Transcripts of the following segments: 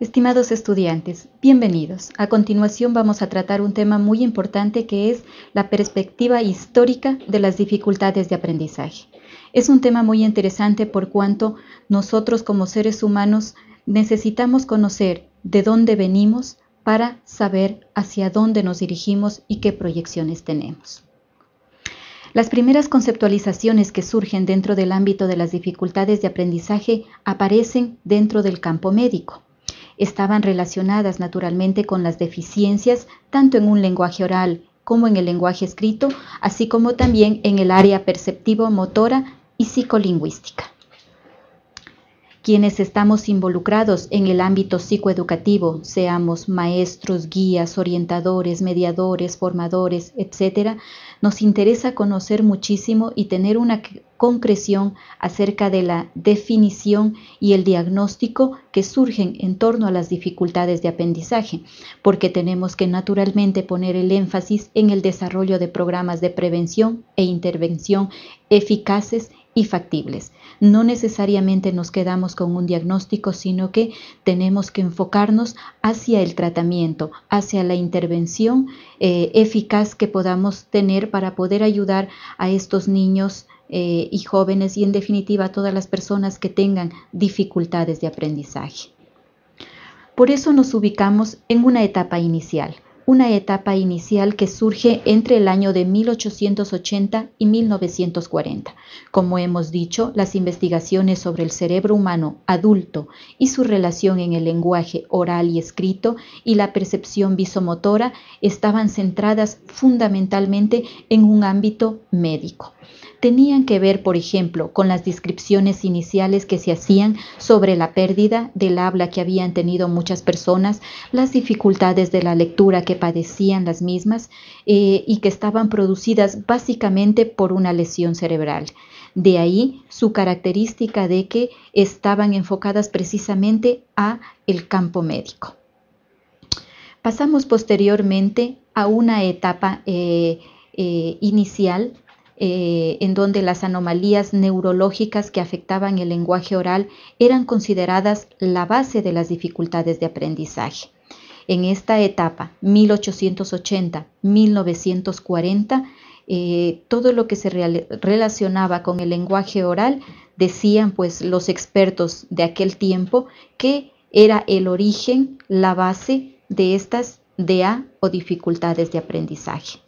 Estimados estudiantes, bienvenidos. A continuación vamos a tratar un tema muy importante que es la perspectiva histórica de las dificultades de aprendizaje. Es un tema muy interesante por cuanto nosotros como seres humanos necesitamos conocer de dónde venimos para saber hacia dónde nos dirigimos y qué proyecciones tenemos. Las primeras conceptualizaciones que surgen dentro del ámbito de las dificultades de aprendizaje aparecen dentro del campo médico estaban relacionadas naturalmente con las deficiencias tanto en un lenguaje oral como en el lenguaje escrito, así como también en el área perceptivo-motora y psicolingüística. Quienes estamos involucrados en el ámbito psicoeducativo, seamos maestros, guías, orientadores, mediadores, formadores, etc., nos interesa conocer muchísimo y tener una concreción acerca de la definición y el diagnóstico que surgen en torno a las dificultades de aprendizaje, porque tenemos que naturalmente poner el énfasis en el desarrollo de programas de prevención e intervención eficaces y factibles. No necesariamente nos quedamos con un diagnóstico, sino que tenemos que enfocarnos hacia el tratamiento, hacia la intervención eh, eficaz que podamos tener para poder ayudar a estos niños eh, y jóvenes y en definitiva a todas las personas que tengan dificultades de aprendizaje. Por eso nos ubicamos en una etapa inicial una etapa inicial que surge entre el año de 1880 y 1940. Como hemos dicho, las investigaciones sobre el cerebro humano adulto y su relación en el lenguaje oral y escrito y la percepción visomotora estaban centradas fundamentalmente en un ámbito médico tenían que ver, por ejemplo, con las descripciones iniciales que se hacían sobre la pérdida del habla que habían tenido muchas personas, las dificultades de la lectura que padecían las mismas eh, y que estaban producidas básicamente por una lesión cerebral. De ahí su característica de que estaban enfocadas precisamente a el campo médico. Pasamos posteriormente a una etapa eh, eh, inicial eh, en donde las anomalías neurológicas que afectaban el lenguaje oral eran consideradas la base de las dificultades de aprendizaje. En esta etapa, 1880-1940, eh, todo lo que se relacionaba con el lenguaje oral decían pues los expertos de aquel tiempo que era el origen, la base de estas DA o dificultades de aprendizaje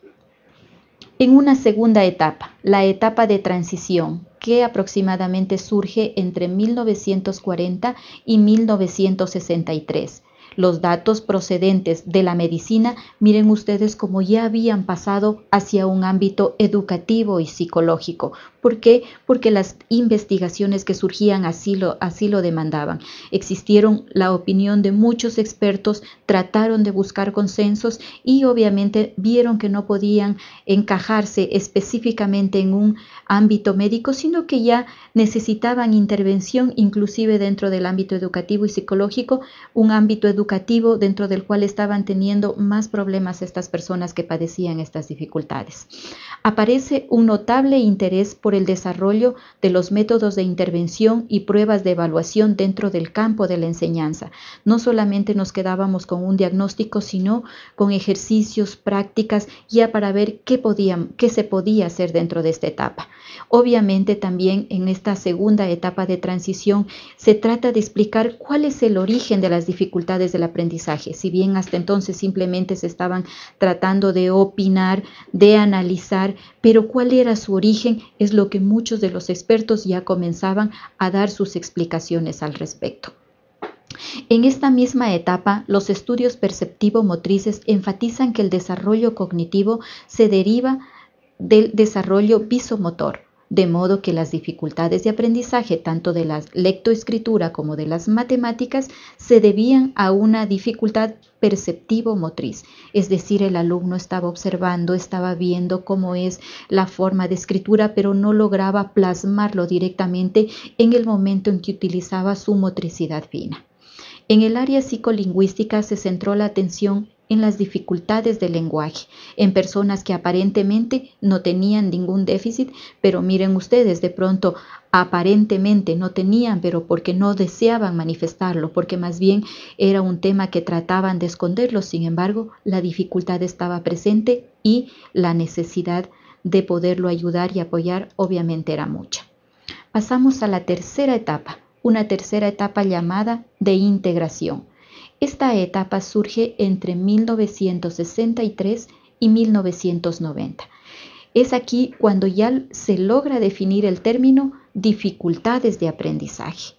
en una segunda etapa, la etapa de transición, que aproximadamente surge entre 1940 y 1963 los datos procedentes de la medicina, miren ustedes cómo ya habían pasado hacia un ámbito educativo y psicológico. ¿Por qué? Porque las investigaciones que surgían así lo, así lo demandaban. Existieron la opinión de muchos expertos, trataron de buscar consensos y obviamente vieron que no podían encajarse específicamente en un ámbito médico, sino que ya necesitaban intervención inclusive dentro del ámbito educativo y psicológico, un ámbito educativo educativo dentro del cual estaban teniendo más problemas estas personas que padecían estas dificultades. Aparece un notable interés por el desarrollo de los métodos de intervención y pruebas de evaluación dentro del campo de la enseñanza. No solamente nos quedábamos con un diagnóstico, sino con ejercicios, prácticas, ya para ver qué, podían, qué se podía hacer dentro de esta etapa. Obviamente también en esta segunda etapa de transición se trata de explicar cuál es el origen de las dificultades del aprendizaje. Si bien hasta entonces simplemente se estaban tratando de opinar, de analizar, pero cuál era su origen es lo que muchos de los expertos ya comenzaban a dar sus explicaciones al respecto. En esta misma etapa, los estudios perceptivo-motrices enfatizan que el desarrollo cognitivo se deriva del desarrollo visomotor, de modo que las dificultades de aprendizaje tanto de la lectoescritura como de las matemáticas se debían a una dificultad perceptivo-motriz, es decir, el alumno estaba observando, estaba viendo cómo es la forma de escritura, pero no lograba plasmarlo directamente en el momento en que utilizaba su motricidad fina. En el área psicolingüística se centró la atención en las dificultades del lenguaje, en personas que aparentemente no tenían ningún déficit, pero miren ustedes, de pronto aparentemente no tenían, pero porque no deseaban manifestarlo, porque más bien era un tema que trataban de esconderlo, sin embargo, la dificultad estaba presente y la necesidad de poderlo ayudar y apoyar obviamente era mucha. Pasamos a la tercera etapa, una tercera etapa llamada de integración. Esta etapa surge entre 1963 y 1990. Es aquí cuando ya se logra definir el término dificultades de aprendizaje.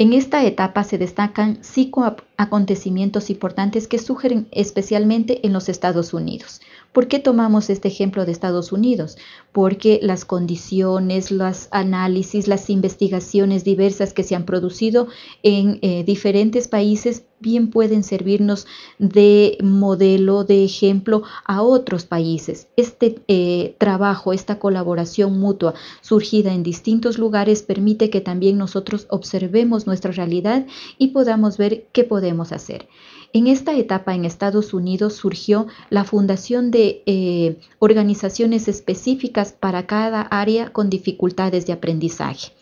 En esta etapa se destacan cinco acontecimientos importantes que sugieren, especialmente en los Estados Unidos. ¿Por qué tomamos este ejemplo de Estados Unidos? Porque las condiciones, los análisis, las investigaciones diversas que se han producido en eh, diferentes países bien pueden servirnos de modelo, de ejemplo a otros países. Este eh, trabajo, esta colaboración mutua surgida en distintos lugares permite que también nosotros observemos nuestra realidad y podamos ver qué podemos hacer. En esta etapa en Estados Unidos surgió la fundación de eh, organizaciones específicas para cada área con dificultades de aprendizaje.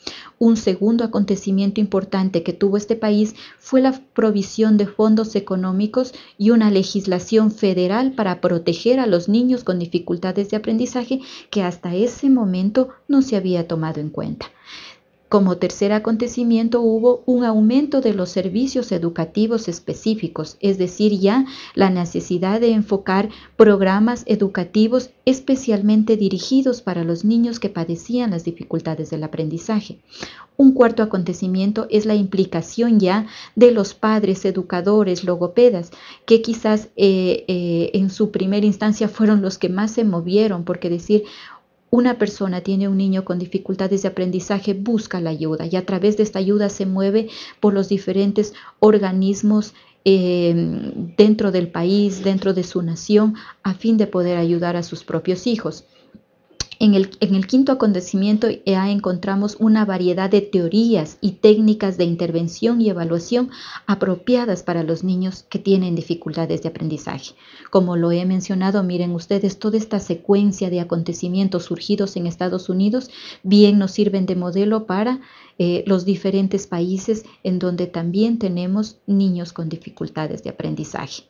Un segundo acontecimiento importante que tuvo este país fue la provisión de fondos económicos y una legislación federal para proteger a los niños con dificultades de aprendizaje que hasta ese momento no se había tomado en cuenta. Como tercer acontecimiento hubo un aumento de los servicios educativos específicos, es decir, ya la necesidad de enfocar programas educativos especialmente dirigidos para los niños que padecían las dificultades del aprendizaje. Un cuarto acontecimiento es la implicación ya de los padres, educadores, logopedas, que quizás eh, eh, en su primera instancia fueron los que más se movieron, porque decir, una persona tiene un niño con dificultades de aprendizaje, busca la ayuda y a través de esta ayuda se mueve por los diferentes organismos em, dentro del país, dentro de su nación, a fin de poder ayudar a sus propios hijos. En el, quinto acontecimiento ya encontramos una variedad de teorías y técnicas de intervención y evaluación apropiadas para los niños que tienen dificultades de aprendizaje. Como lo he mencionado, miren ustedes, toda esta secuencia de acontecimientos surgidos en Estados Unidos bien nos sirven de modelo para eh, los diferentes países en donde también tenemos niños con dificultades de aprendizaje.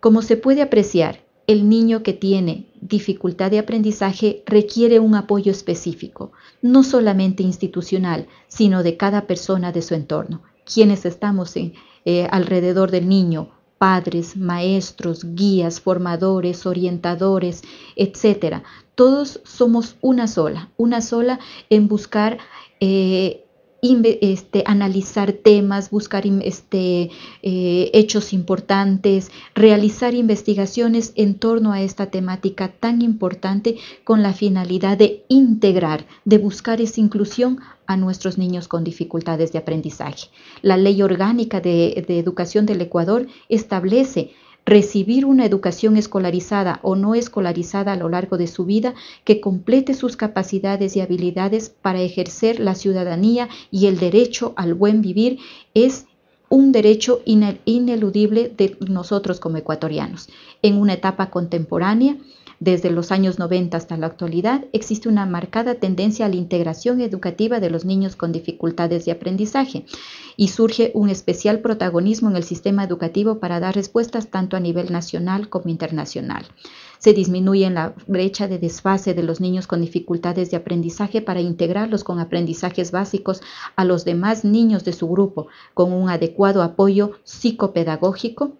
Como se puede apreciar, el niño que tiene dificultad de aprendizaje requiere un apoyo específico, no solamente institucional, sino de cada persona de su entorno. Quienes estamos eh, alrededor del niño, padres, maestros, guías, formadores, orientadores, etcétera. Todos somos una sola, una sola en buscar eh, este, analizar temas, buscar este, eh, hechos importantes, realizar investigaciones en torno a esta temática tan importante con la finalidad de integrar, de buscar esa inclusión a nuestros niños con dificultades de aprendizaje. La ley orgánica de educación del Ecuador establece recibir una educación escolarizada o no escolarizada a lo largo de su vida que complete sus capacidades y habilidades para ejercer la ciudadanía y el derecho al buen vivir es un derecho ineludible de nosotros como ecuatorianos. En una etapa contemporánea, desde los años 90 hasta la actualidad existe una marcada tendencia a la integración educativa de los niños con dificultades de aprendizaje y surge un especial protagonismo en el sistema educativo para dar respuestas tanto a nivel nacional como internacional. Se disminuye la brecha de desfase de los niños con dificultades de aprendizaje para integrarlos con aprendizajes básicos a los demás niños de su grupo, con un adecuado apoyo psicopedagógico,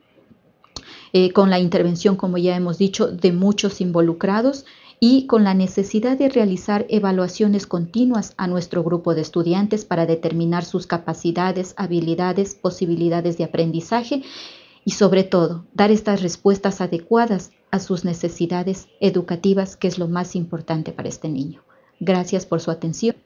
eh, con la intervención, como ya hemos dicho, de muchos involucrados y con la necesidad de realizar evaluaciones continuas a nuestro grupo de estudiantes para determinar sus capacidades, habilidades, posibilidades de aprendizaje y sobre todo dar estas respuestas adecuadas a sus necesidades educativas, que es lo más importante para este niño. Gracias por su atención.